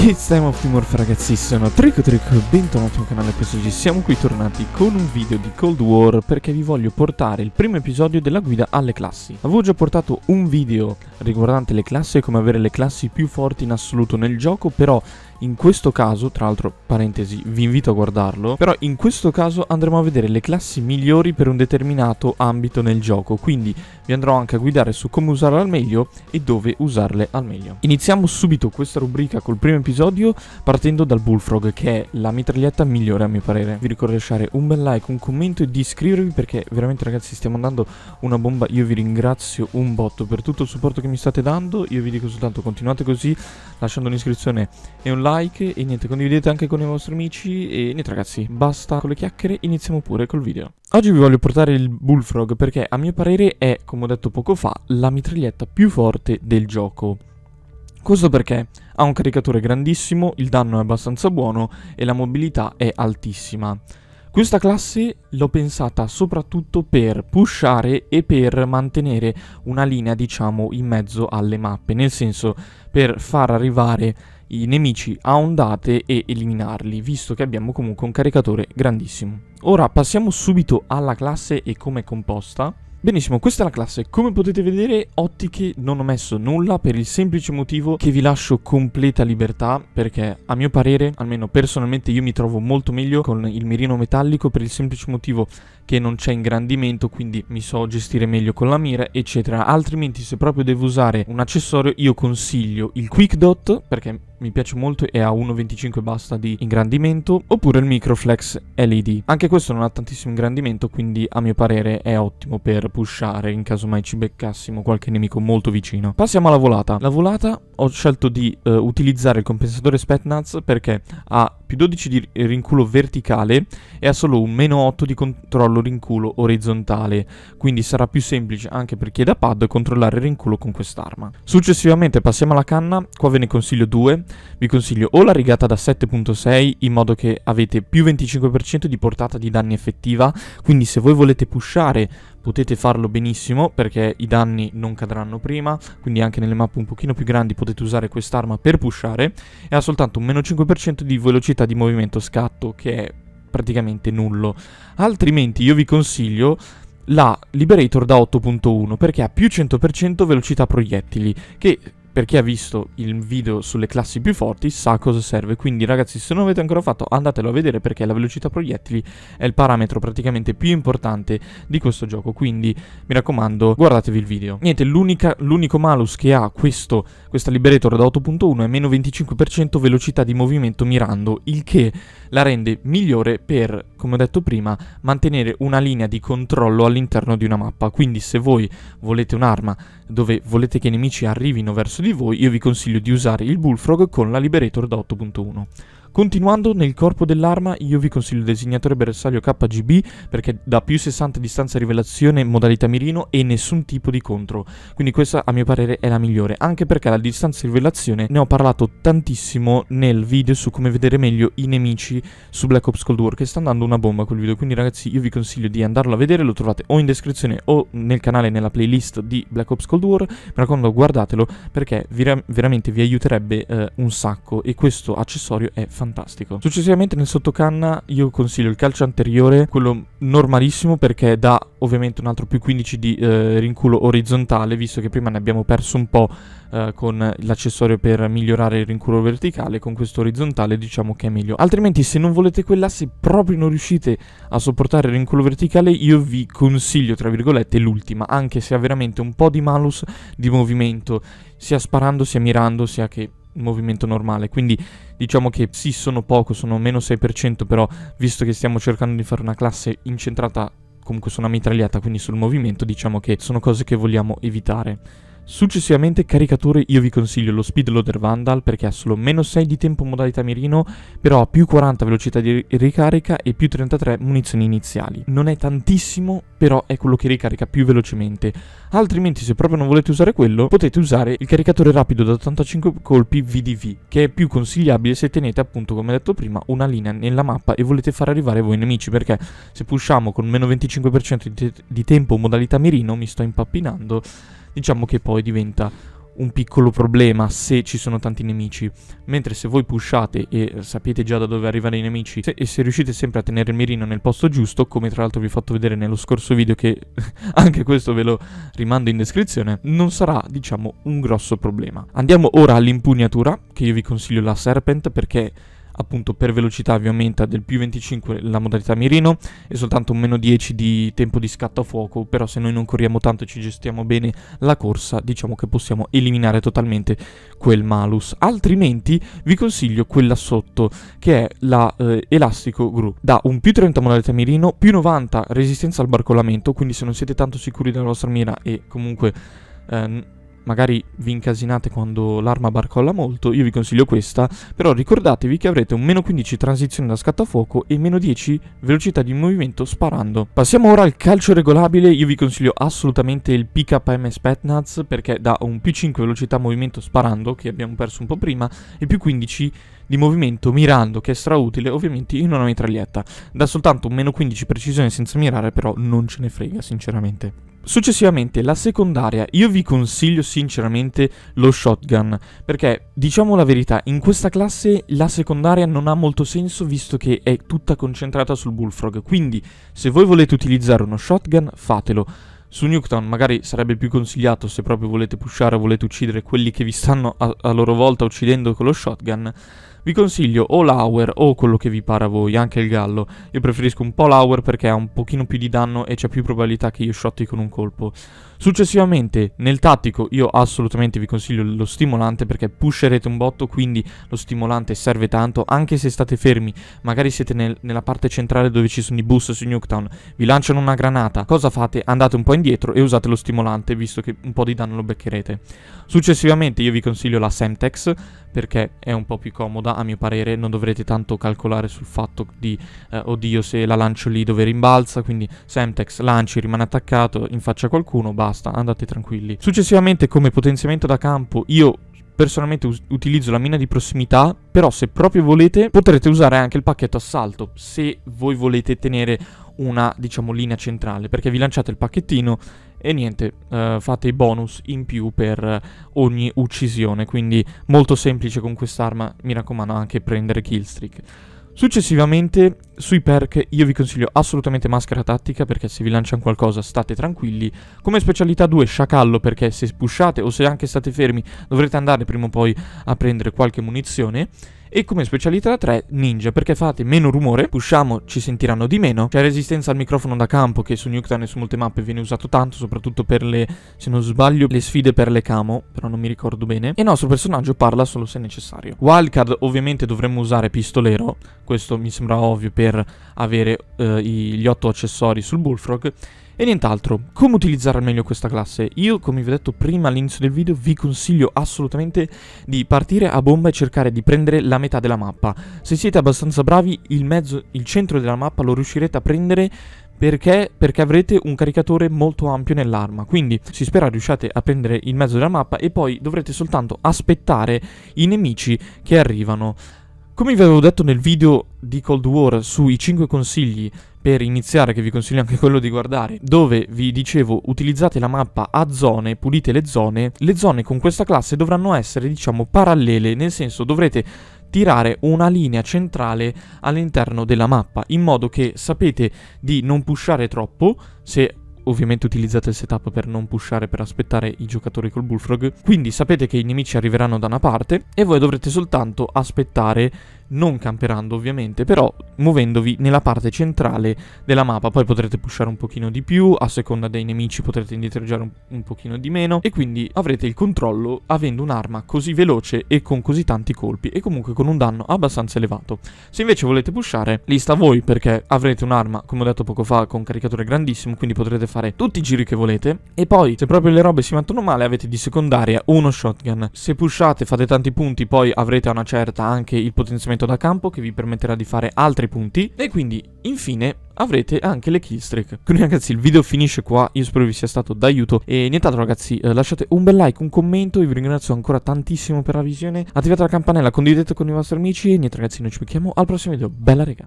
It's time of Timorph ragazzi, sono Trico Trico e bentornati al canale PSG Siamo qui tornati con un video di Cold War perché vi voglio portare il primo episodio della guida alle classi Avevo già portato un video riguardante le classi e come avere le classi più forti in assoluto nel gioco Però in questo caso, tra l'altro, parentesi, vi invito a guardarlo, però in questo caso andremo a vedere le classi migliori per un determinato ambito nel gioco, quindi vi andrò anche a guidare su come usarle al meglio e dove usarle al meglio. Iniziamo subito questa rubrica col primo episodio partendo dal Bullfrog, che è la mitraglietta migliore a mio parere. Vi ricordo di lasciare un bel like, un commento e di iscrivervi perché veramente ragazzi stiamo andando una bomba, io vi ringrazio un botto per tutto il supporto che mi state dando, io vi dico soltanto continuate così lasciando un'iscrizione e un like like e niente, condividete anche con i vostri amici e niente ragazzi, basta con le chiacchiere, iniziamo pure col video. Oggi vi voglio portare il Bullfrog perché a mio parere è, come ho detto poco fa, la mitraglietta più forte del gioco. Questo perché ha un caricatore grandissimo, il danno è abbastanza buono e la mobilità è altissima. Questa classe l'ho pensata soprattutto per pushare e per mantenere una linea diciamo in mezzo alle mappe, nel senso per far arrivare i nemici a ondate e eliminarli, visto che abbiamo comunque un caricatore grandissimo. Ora passiamo subito alla classe e come è composta. Benissimo, questa è la classe. Come potete vedere, ottiche non ho messo nulla per il semplice motivo che vi lascio completa libertà, perché a mio parere, almeno personalmente, io mi trovo molto meglio con il mirino metallico per il semplice motivo che non c'è ingrandimento quindi mi so gestire meglio con la mira eccetera altrimenti se proprio devo usare un accessorio io consiglio il quick dot perché mi piace molto e ha 1.25 basta di ingrandimento oppure il microflex LED anche questo non ha tantissimo ingrandimento quindi a mio parere è ottimo per pushare in caso mai ci beccassimo qualche nemico molto vicino passiamo alla volata la volata ho scelto di eh, utilizzare il compensatore Spetnaz perché ha più 12 di rinculo verticale e ha solo un meno 8 di controllo rinculo orizzontale, quindi sarà più semplice anche per chi è da pad controllare il rinculo con quest'arma. Successivamente passiamo alla canna, qua ve ne consiglio due, vi consiglio o la rigata da 7.6 in modo che avete più 25% di portata di danni effettiva, quindi se voi volete pushare potete farlo benissimo perché i danni non cadranno prima, quindi anche nelle mappe un pochino più grandi potete usare quest'arma per pushare e ha soltanto un meno 5% di velocità di movimento scatto che è praticamente nullo. Altrimenti io vi consiglio la Liberator da 8.1 perché ha più 100% velocità proiettili che per chi ha visto il video sulle classi più forti sa cosa serve, quindi ragazzi se non avete ancora fatto andatelo a vedere perché la velocità proiettili è il parametro praticamente più importante di questo gioco, quindi mi raccomando guardatevi il video. Niente, l'unico malus che ha questo, questa liberator da 8.1 è meno 25% velocità di movimento mirando, il che la rende migliore per, come ho detto prima, mantenere una linea di controllo all'interno di una mappa. Quindi se voi volete un'arma dove volete che i nemici arrivino verso di voi, io vi consiglio di usare il Bullfrog con la Liberator da 8.1. Continuando nel corpo dell'arma io vi consiglio il disegnatore bersaglio KGB perché da più 60 distanza rivelazione modalità mirino e nessun tipo di contro, quindi questa a mio parere è la migliore, anche perché la distanza rivelazione ne ho parlato tantissimo nel video su come vedere meglio i nemici su Black Ops Cold War che sta andando una bomba quel video, quindi ragazzi io vi consiglio di andarlo a vedere, lo trovate o in descrizione o nel canale nella playlist di Black Ops Cold War, mi raccomando guardatelo perché vi veramente vi aiuterebbe eh, un sacco e questo accessorio è fantastico fantastico. Successivamente nel sottocanna io consiglio il calcio anteriore, quello normalissimo perché dà ovviamente un altro più 15 di eh, rinculo orizzontale, visto che prima ne abbiamo perso un po' eh, con l'accessorio per migliorare il rinculo verticale, con questo orizzontale diciamo che è meglio. Altrimenti se non volete quella, se proprio non riuscite a sopportare il rinculo verticale, io vi consiglio tra virgolette l'ultima, anche se ha veramente un po' di malus di movimento, sia sparando sia mirando, sia che movimento normale, quindi diciamo che sì sono poco, sono meno 6%, però visto che stiamo cercando di fare una classe incentrata comunque su una mitragliata, quindi sul movimento, diciamo che sono cose che vogliamo evitare. Successivamente caricature io vi consiglio lo Speedloader Vandal perché ha solo meno 6 di tempo modalità mirino, però ha più 40 velocità di ricarica e più 33 munizioni iniziali. Non è tantissimo, però è quello che ricarica più velocemente. Altrimenti se proprio non volete usare quello, potete usare il caricatore rapido da 85 colpi VDV, che è più consigliabile se tenete appunto, come detto prima, una linea nella mappa e volete far arrivare voi nemici, perché se pushiamo con meno 25% di, te di tempo modalità mirino, mi sto impappinando diciamo che poi diventa un piccolo problema se ci sono tanti nemici. Mentre se voi pushate e eh, sapete già da dove arrivare i nemici se, e se riuscite sempre a tenere il mirino nel posto giusto, come tra l'altro vi ho fatto vedere nello scorso video che anche questo ve lo rimando in descrizione, non sarà diciamo un grosso problema. Andiamo ora all'impugnatura, che io vi consiglio la Serpent perché appunto per velocità vi aumenta del più 25 la modalità mirino e soltanto un meno 10 di tempo di scatto a fuoco, però se noi non corriamo tanto e ci gestiamo bene la corsa, diciamo che possiamo eliminare totalmente quel malus. Altrimenti vi consiglio quella sotto, che è la eh, Elastico Gru, da un più 30 modalità mirino, più 90 resistenza al barcolamento, quindi se non siete tanto sicuri della vostra mira e comunque... Eh, magari vi incasinate quando l'arma barcolla molto, io vi consiglio questa, però ricordatevi che avrete un meno 15 transizione da scattafuoco e meno 10 velocità di movimento sparando. Passiamo ora al calcio regolabile, io vi consiglio assolutamente il PKMS Petnaz perché dà un più 5 velocità movimento sparando, che abbiamo perso un po' prima, e più 15 di movimento mirando, che è strautile ovviamente in una mitraglietta. Dà soltanto un meno 15 precisione senza mirare, però non ce ne frega sinceramente. Successivamente la secondaria, io vi consiglio sinceramente lo shotgun, perché diciamo la verità, in questa classe la secondaria non ha molto senso visto che è tutta concentrata sul bullfrog, quindi se voi volete utilizzare uno shotgun fatelo. Su Nuketown magari sarebbe più consigliato se proprio volete pushare o volete uccidere quelli che vi stanno a, a loro volta uccidendo con lo shotgun, vi consiglio o l'Hour o quello che vi pare a voi, anche il Gallo. Io preferisco un po' l'Hour perché ha un pochino più di danno e c'è più probabilità che io shotti con un colpo. Successivamente nel tattico io assolutamente vi consiglio lo stimolante perché pusherete un botto, quindi lo stimolante serve tanto, anche se state fermi, magari siete nel, nella parte centrale dove ci sono i bus su Nuketown, vi lanciano una granata, cosa fate? Andate un po' indietro e usate lo stimolante, visto che un po' di danno lo beccherete. Successivamente io vi consiglio la Semtex, perché è un po' più comoda a mio parere, non dovrete tanto calcolare sul fatto di eh, oddio se la lancio lì dove rimbalza, quindi Semtex lanci, rimane attaccato in faccia a qualcuno, basta, andate tranquilli. Successivamente come potenziamento da campo io personalmente utilizzo la mina di prossimità, però se proprio volete potrete usare anche il pacchetto assalto, se voi volete tenere una, diciamo, linea centrale, perché vi lanciate il pacchettino e niente, eh, fate i bonus in più per ogni uccisione, quindi molto semplice con quest'arma, mi raccomando anche prendere killstreak. Successivamente sui perk io vi consiglio assolutamente maschera tattica perché se vi lanciano qualcosa state tranquilli. Come specialità 2 sciacallo perché se pushate o se anche state fermi dovrete andare prima o poi a prendere qualche munizione e come specialità 3 ninja perché fate meno rumore, pushiamo ci sentiranno di meno, c'è resistenza al microfono da campo che su Nuketown e su molte mappe viene usato tanto soprattutto per le, se non sbaglio, le sfide per le camo, però non mi ricordo bene e il nostro personaggio parla solo se necessario. Wildcard ovviamente dovremmo usare pistolero, questo mi sembra ovvio per avere eh, gli 8 accessori sul Bullfrog e nient'altro, come utilizzare al meglio questa classe? Io, come vi ho detto prima all'inizio del video, vi consiglio assolutamente di partire a bomba e cercare di prendere la metà della mappa. Se siete abbastanza bravi, il, mezzo, il centro della mappa lo riuscirete a prendere perché? Perché avrete un caricatore molto ampio nell'arma, quindi si spera riusciate a prendere il mezzo della mappa e poi dovrete soltanto aspettare i nemici che arrivano. Come vi avevo detto nel video di Cold War sui 5 consigli per iniziare, che vi consiglio anche quello di guardare, dove vi dicevo utilizzate la mappa a zone, pulite le zone, le zone con questa classe dovranno essere diciamo parallele, nel senso dovrete tirare una linea centrale all'interno della mappa, in modo che sapete di non pushare troppo, se ovviamente utilizzate il setup per non pushare, per aspettare i giocatori col bullfrog. Quindi sapete che i nemici arriveranno da una parte e voi dovrete soltanto aspettare non camperando ovviamente, però muovendovi nella parte centrale della mappa. Poi potrete pushare un pochino di più, a seconda dei nemici potrete indietreggiare un, un pochino di meno e quindi avrete il controllo avendo un'arma così veloce e con così tanti colpi e comunque con un danno abbastanza elevato. Se invece volete pushare, lì sta voi perché avrete un'arma, come ho detto poco fa, con caricatore grandissimo, quindi potrete fare tutti i giri che volete e poi se proprio le robe si mettono male avete di secondaria uno shotgun. Se pushate, fate tanti punti, poi avrete a una certa anche il potenziamento strumento da campo che vi permetterà di fare altri punti e quindi infine avrete anche le killstreak. Quindi ragazzi il video finisce qua, io spero vi sia stato d'aiuto e nient'altro ragazzi eh, lasciate un bel like, un commento, io vi ringrazio ancora tantissimo per la visione, attivate la campanella, condividete con i vostri amici e niente ragazzi noi ci becchiamo al prossimo video, bella rega!